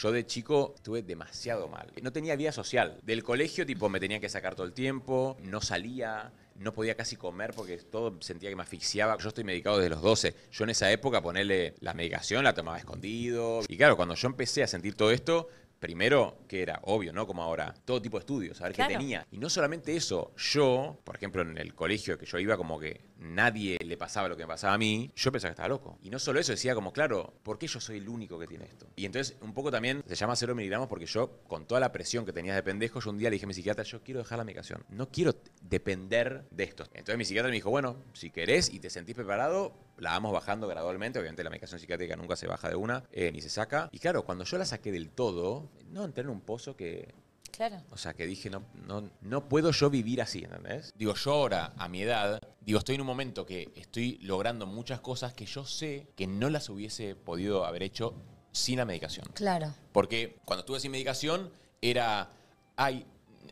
Yo de chico estuve demasiado mal. No tenía vida social. Del colegio, tipo, me tenía que sacar todo el tiempo, no salía, no podía casi comer porque todo sentía que me asfixiaba. Yo estoy medicado desde los 12. Yo en esa época, ponerle la medicación, la tomaba escondido. Y claro, cuando yo empecé a sentir todo esto, primero, que era obvio, ¿no? Como ahora, todo tipo de estudios, a ver qué tenía. Y no solamente eso, yo, por ejemplo, en el colegio que yo iba, como que nadie le pasaba lo que me pasaba a mí, yo pensaba que estaba loco. Y no solo eso, decía como, claro, ¿por qué yo soy el único que tiene esto? Y entonces, un poco también se llama cero miligramos porque yo, con toda la presión que tenía de pendejo, yo un día le dije a mi psiquiatra, yo quiero dejar la medicación. No quiero depender de esto. Entonces mi psiquiatra me dijo, bueno, si querés y te sentís preparado, la vamos bajando gradualmente. Obviamente la medicación psiquiátrica nunca se baja de una, eh, ni se saca. Y claro, cuando yo la saqué del todo, no entré en un pozo que Claro. O sea, que dije, no, no, no puedo yo vivir así, ¿entendés? Digo, yo ahora, a mi edad, Digo, estoy en un momento que estoy logrando muchas cosas que yo sé que no las hubiese podido haber hecho sin la medicación. Claro. Porque cuando estuve sin medicación era, ay,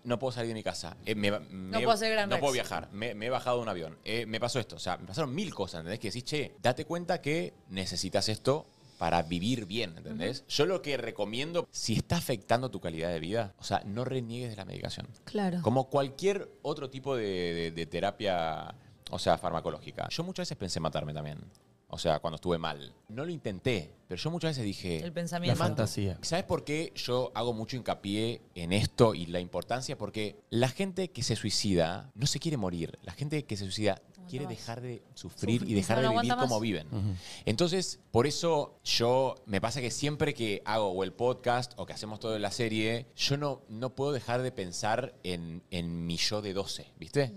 no puedo salir de mi casa, eh, no, puedo, hacer no puedo viajar, me, he bajado de un avión, eh, me pasó esto, o sea, me pasaron mil cosas, ¿entendés? Que decís, che, date cuenta que necesitas esto para vivir bien, ¿entendés? Yo lo que recomiendo, si está afectando tu calidad de vida, o sea, no reniegues de la medicación. Claro. Como cualquier otro tipo de terapia o sea, farmacológica. Yo muchas veces pensé matarme también. O sea, cuando estuve mal no lo intenté, pero yo muchas veces dije... El pensamiento. La fantasía. ¿Sabes por qué yo hago mucho hincapié en esto y la importancia? Porque la gente que se suicida no se quiere morir. La gente que se suicida quiere dejar de sufrir, y dejar de vivir como viven. Entonces, por eso yo, me pasa que siempre que hago el podcast o que hacemos todo en la serie, yo no, no puedo dejar de pensar en, mi yo de 12, ¿viste?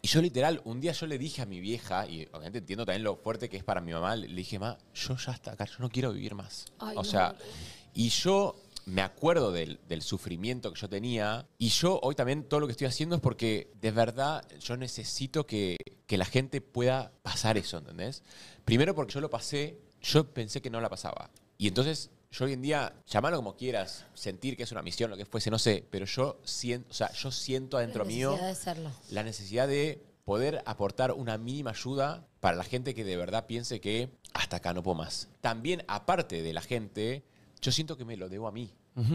Y yo literal, un día yo le dije a mi vieja, y obviamente entiendo también lo fuerte que es para mi mamá, le dije, ma, yo yo ya está acá, yo no quiero vivir más. o sea, y yo me acuerdo del, sufrimiento que yo tenía. Y yo hoy también todo lo que estoy haciendo es porque de verdad yo necesito que, la gente pueda pasar eso, ¿entendés? Primero porque yo lo pasé, yo pensé que no la pasaba. Y entonces yo hoy en día, llamarlo como quieras, sentir que es una misión, lo que fuese, no sé, pero yo siento, o sea, yo siento adentro mío la necesidad de poder aportar una mínima ayuda para la gente que de verdad piense que hasta acá no puedo más. También, aparte de la gente, yo siento que me lo debo a mí.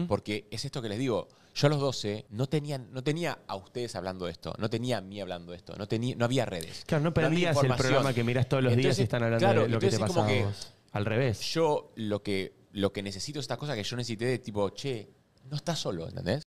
Porque es esto que les digo, yo a los 12 no tenía, no tenía a ustedes hablando de esto, no tenía a mí hablando esto, no, tenía, no había redes. Claro, no perdías el programa que miras todos los días y están hablando de lo que te pasaba que Al revés. Yo lo que, lo que necesito es esta cosa que yo necesité de tipo, che, no estás solo, ¿entendés?